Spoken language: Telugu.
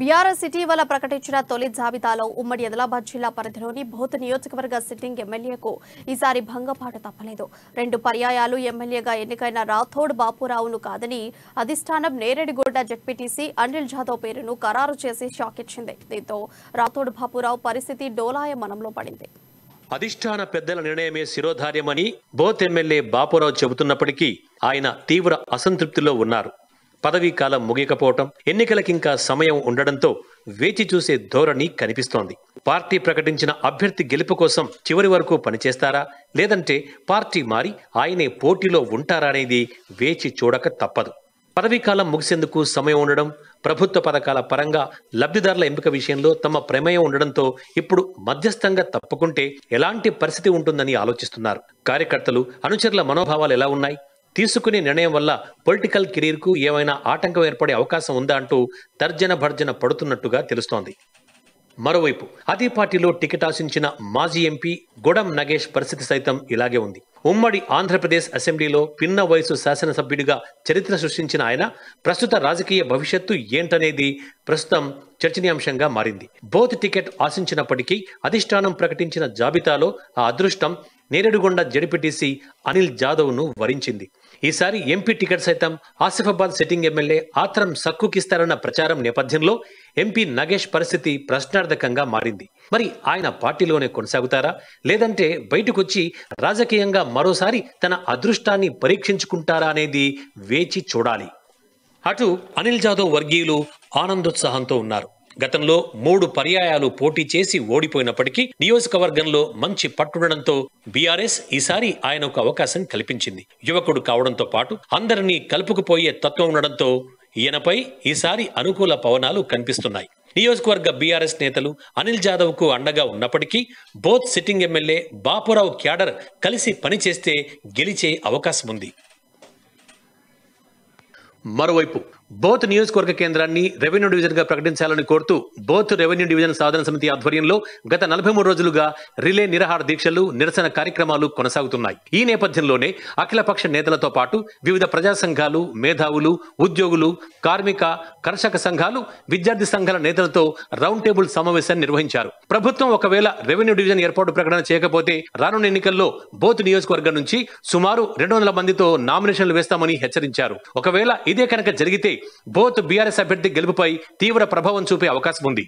బీఆర్ఎస్ ఇటీవల ప్రకటించిన తొలి జాబితాలో ఉమ్మడి ఆదిలాబాద్ జిల్లా పరిధిలోని బోత్ నియోజకవర్గ సిట్టింగ్ ఎమ్మెల్యేకు ఈసారి భంగపాటు తప్పలేదు రెండు పర్యాయాలు ఎమ్మెల్యేగా ఎన్నికైన రాథోడ్ బాపురావును కాదని అధిష్టానం నేరేడిగొడ్డ జడ్పీటీసీ అనిల్ జాదవ్ పేరును ఖరారు చేసి షాక్ ఇచ్చింది దీంతో రాథోడ్ బాపురావు పరిస్థితి డోలాయమనంలో పడింది అధిష్టాన పెద్దల నిర్ణయమే శిరోధార్యమని బోత్ ఎమ్మెల్యే బాపురావు చెబుతున్నప్పటికీ ఆయన తీవ్ర అసంతృప్తిలో ఉన్నారు పదవీ కాలం ముగియకపోవటం ఎన్నికలకింకా సమయం ఉండడంతో వేచి చూసే ధోరణి కనిపిస్తోంది పార్టీ ప్రకటించిన అభ్యర్థి గెలుపు కోసం చివరి వరకు పనిచేస్తారా లేదంటే పార్టీ మారి ఆయనే పోటీలో ఉంటారా అనేది వేచి చూడక తప్పదు పదవీకాలం ముగిసేందుకు సమయం ఉండడం ప్రభుత్వ పథకాల పరంగా లబ్ధిదారుల ఎంపిక విషయంలో తమ ప్రమేయం ఉండడంతో ఇప్పుడు మధ్యస్థంగా తప్పుకుంటే ఎలాంటి పరిస్థితి ఉంటుందని ఆలోచిస్తున్నారు కార్యకర్తలు అనుచరుల మనోభావాలు ఎలా ఉన్నాయి తీసుకునే నిర్ణయం వల్ల పొలిటికల్ కెరీర్కు ఏమైనా ఆటంకం ఏర్పడే అవకాశం ఉందా అంటూ తర్జన భర్జన పడుతున్నట్టుగా తెలుస్తోంది మరోవైపు అదే పార్టీలో టికెట్ ఆశించిన మాజీ ఎంపీ గొడం నగేష్ పరిస్థితి సైతం ఇలాగే ఉంది ఉమ్మడి ఆంధ్రప్రదేశ్ అసెంబ్లీలో పిన్న వయసు శాసనసభ్యుడిగా చరిత్ర సృష్టించిన ఆయన ప్రస్తుత రాజకీయ భవిష్యత్తు ఏంటనేది ప్రస్తుతం చర్చనీయాంశంగా మారింది బోత్ టికెట్ ఆశించినప్పటికీ అధిష్టానం ప్రకటించిన జాబితాలో ఆ అదృష్టం నేరెడుగొండ జడిపిటిసి అనిల్ జాదవ్ను వరించింది ఈసారి ఎంపీ టికెట్ సైతం ఆసిఫాబాద్ సిట్టింగ్ ఎమ్మెల్యే ఆత్రం సక్కుకిస్తారన్న ప్రచారం నేపథ్యంలో ఎంపీ నగేష్ పరిస్థితి ప్రశ్నార్థకంగా మారింది మరి ఆయన పార్టీలోనే కొనసాగుతారా లేదంటే బయటకొచ్చి రాజకీయంగా మరోసారి తన అదృష్టాన్ని పరీక్షించుకుంటారా అనేది వేచి చూడాలి అటు అనిల్ జాదవ్ వర్గీయులు ఆనందోత్సాహంతో ఉన్నారు గతంలో మూడు పర్యాయాలు పోటీ చేసి ఓడిపోయినప్పటికీ నియోజకవర్గంలో మంచి పట్టుండడంతో బీఆర్ఎస్ ఈసారి ఆయన ఒక అవకాశం కల్పించింది యువకుడు కావడంతో పాటు అందరినీ కలుపుకుపోయే తత్వం ఉండడంతో ఈయనపై ఈసారి అనుకూల పవనాలు కనిపిస్తున్నాయి నియోజకవర్గ బీఆర్ఎస్ నేతలు అనిల్ జాదవ్ కు అండగా ఉన్నప్పటికీ Boath sitting MLA Bapurao cadre కలిసి పనిచేస్తే గెలిచే అవకాశం ఉంది మరోవైపు బోత్ నియోజకవర్గ కేంద్రాన్ని రెవెన్యూ డివిజన్ గా ప్రకటించాలని కోరుతూ బోత్ రెవెన్యూ డివిజన్ సాధన సమితి ఆధ్వర్యంలో గత నలభై మూడు రోజులుగా రిలే నిరహార దీక్షలు నిరసన కార్యక్రమాలు కొనసాగుతున్నాయి ఈ నేపథ్యంలోనే అఖిలపక్ష నేతలతో పాటు వివిధ ప్రజా సంఘాలు మేధావులు ఉద్యోగులు కార్మిక కర్షక సంఘాలు విద్యార్థి సంఘాల నేతలతో రౌండ్ టేబుల్ సమావేశాన్ని నిర్వహించారు ప్రభుత్వం ఒకవేళ రెవెన్యూ డివిజన్ ఏర్పాటు ప్రకటన చేయకపోతే రానున్న ఎన్నికల్లో బోత్ నియోజకవర్గం నుంచి సుమారు రెండు వందల మందితో నామినేషన్లు వేస్తామని హెచ్చరించారు ఒకవేళ ఇదే కనుక జరిగితే బోత్ బీఆర్ఎస్ అభ్యర్థి గెలుపుపై తీవ్ర ప్రభావం చూపే అవకాశం ఉంది